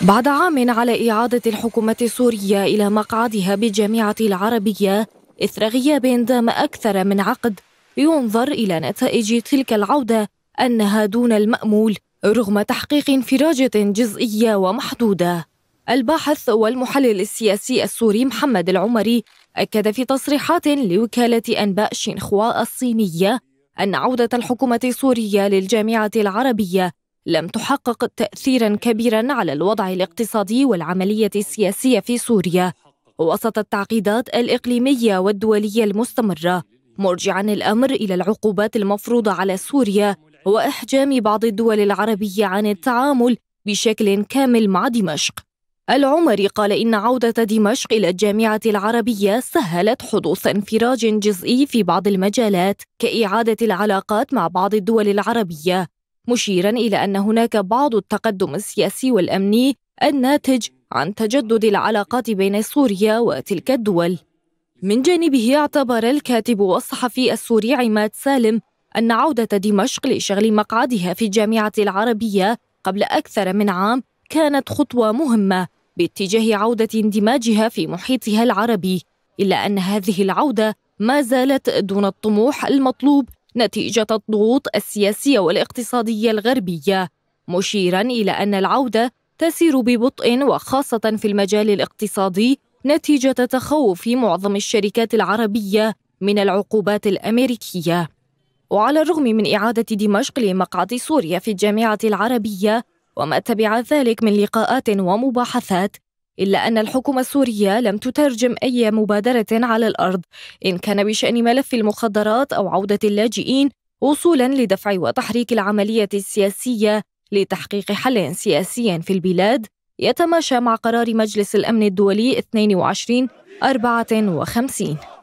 بعد عام على إعادة الحكومة السورية إلى مقعدها بالجامعة العربية إثر غياب دام أكثر من عقد ينظر إلى نتائج تلك العودة أنها دون المأمول رغم تحقيق انفراجة جزئية ومحدودة الباحث والمحلل السياسي السوري محمد العمري أكد في تصريحات لوكالة أنباء شينخوا الصينية أن عودة الحكومة السورية للجامعة العربية لم تحقق تأثيرا كبيرا على الوضع الاقتصادي والعملية السياسية في سوريا وسط التعقيدات الإقليمية والدولية المستمرة مرجعا الأمر إلى العقوبات المفروضة على سوريا وإحجام بعض الدول العربية عن التعامل بشكل كامل مع دمشق العمري قال إن عودة دمشق إلى الجامعة العربية سهلت حدوث انفراج جزئي في بعض المجالات كإعادة العلاقات مع بعض الدول العربية مشيرا إلى أن هناك بعض التقدم السياسي والأمني الناتج عن تجدد العلاقات بين سوريا وتلك الدول من جانبه اعتبر الكاتب والصحفي السوري عماد سالم أن عودة دمشق لشغل مقعدها في الجامعة العربية قبل أكثر من عام كانت خطوة مهمة باتجاه عودة اندماجها في محيطها العربي إلا أن هذه العودة ما زالت دون الطموح المطلوب نتيجة الضغوط السياسية والاقتصادية الغربية مشيرا إلى أن العودة تسير ببطء وخاصة في المجال الاقتصادي نتيجة تخوف معظم الشركات العربية من العقوبات الأمريكية وعلى الرغم من إعادة دمشق لمقعد سوريا في الجامعة العربية وما تبع ذلك من لقاءات ومباحثات إلا أن الحكومة السورية لم تترجم أي مبادرة على الأرض إن كان بشأن ملف المخدرات أو عودة اللاجئين وصولا لدفع وتحريك العملية السياسية لتحقيق حل سياسي في البلاد يتماشى مع قرار مجلس الأمن الدولي 22 54